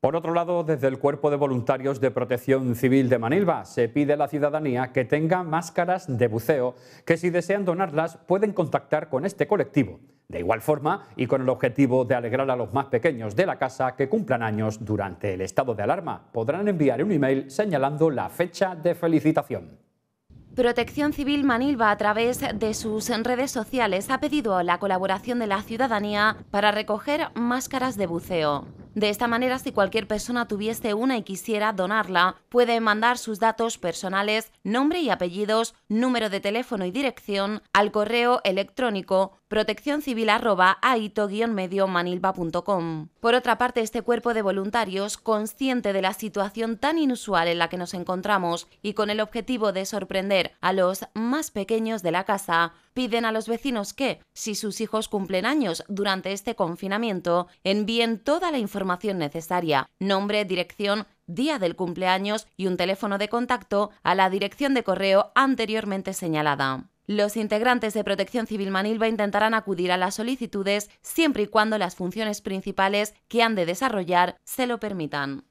Por otro lado, desde el Cuerpo de Voluntarios de Protección Civil de Manilva se pide a la ciudadanía que tenga máscaras de buceo, que si desean donarlas pueden contactar con este colectivo. De igual forma, y con el objetivo de alegrar a los más pequeños de la casa que cumplan años durante el estado de alarma, podrán enviar un email señalando la fecha de felicitación. Protección Civil Manilva, a través de sus redes sociales, ha pedido la colaboración de la ciudadanía para recoger máscaras de buceo. De esta manera, si cualquier persona tuviese una y quisiera donarla, puede mandar sus datos personales, nombre y apellidos, número de teléfono y dirección al correo electrónico proteccioncivilaito manilvacom Por otra parte, este cuerpo de voluntarios, consciente de la situación tan inusual en la que nos encontramos y con el objetivo de sorprender a los más pequeños de la casa, piden a los vecinos que, si sus hijos cumplen años durante este confinamiento, envíen toda la información necesaria, nombre, dirección, día del cumpleaños y un teléfono de contacto a la dirección de correo anteriormente señalada. Los integrantes de Protección Civil Manilva intentarán acudir a las solicitudes siempre y cuando las funciones principales que han de desarrollar se lo permitan.